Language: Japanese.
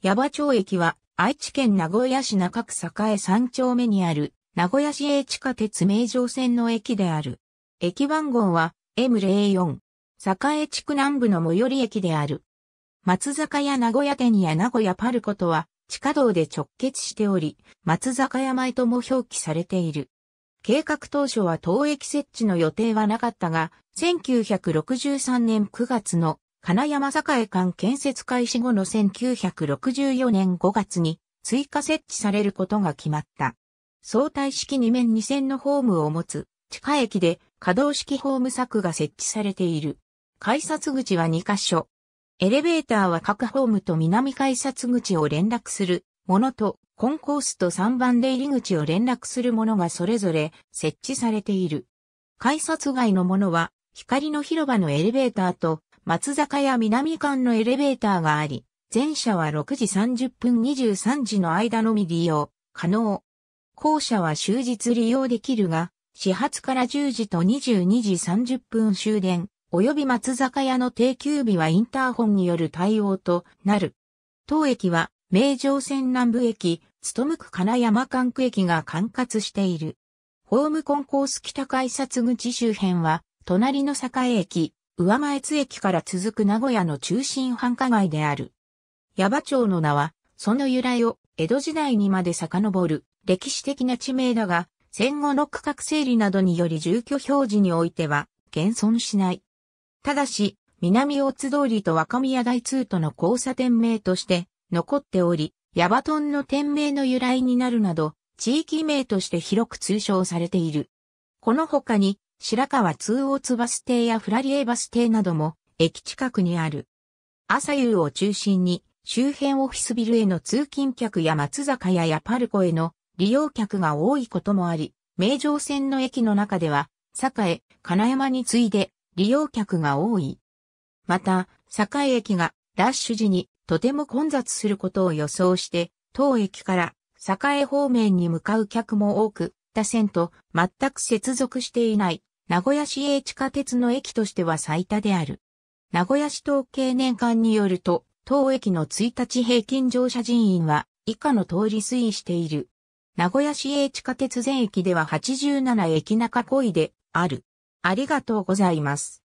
矢場町駅は愛知県名古屋市中区栄三丁目にある名古屋市営地下鉄名城線の駅である。駅番号は M04。栄地区南部の最寄り駅である。松坂屋名古屋店や名古屋パルコとは地下道で直結しており、松坂屋前とも表記されている。計画当初は当駅設置の予定はなかったが、1963年9月の金山栄間建設開始後の1964年5月に追加設置されることが決まった。相対式2面2線のホームを持つ地下駅で可動式ホーム柵が設置されている。改札口は2カ所。エレベーターは各ホームと南改札口を連絡するものと、コンコースと3番出入り口を連絡するものがそれぞれ設置されている。改札外のものは、光の広場のエレベーターと松坂屋南館のエレベーターがあり、前者は6時30分23時の間のみ利用可能。後者は終日利用できるが、始発から10時と22時30分終電、及び松坂屋の定休日はインターホンによる対応となる。当駅は、名城線南部駅、むく金山管区駅が管轄している。ホームコンコース北改札口周辺は、隣の栄駅、上前津駅から続く名古屋の中心繁華街である。矢場町の名は、その由来を江戸時代にまで遡る歴史的な地名だが、戦後の区画整理などにより住居表示においては、現存しない。ただし、南大津通りと若宮台通との交差点名として残っており、ヤバトンの店名の由来になるなど、地域名として広く通称されている。この他に、白川通央津バス停やフラリエバス停なども駅近くにある。朝夕を中心に周辺オフィスビルへの通勤客や松坂屋やパルコへの利用客が多いこともあり、名城線の駅の中では、栄、金山に次いで利用客が多い。また、栄駅がラッシュ時にとても混雑することを予想して、当駅から栄方面に向かう客も多く、他線と全く接続していない名古屋市営地下鉄の駅としては最多である。名古屋市統計年間によると、当駅の1日平均乗車人員は以下の通り推移している。名古屋市営地下鉄全駅では87駅中恋である。ありがとうございます。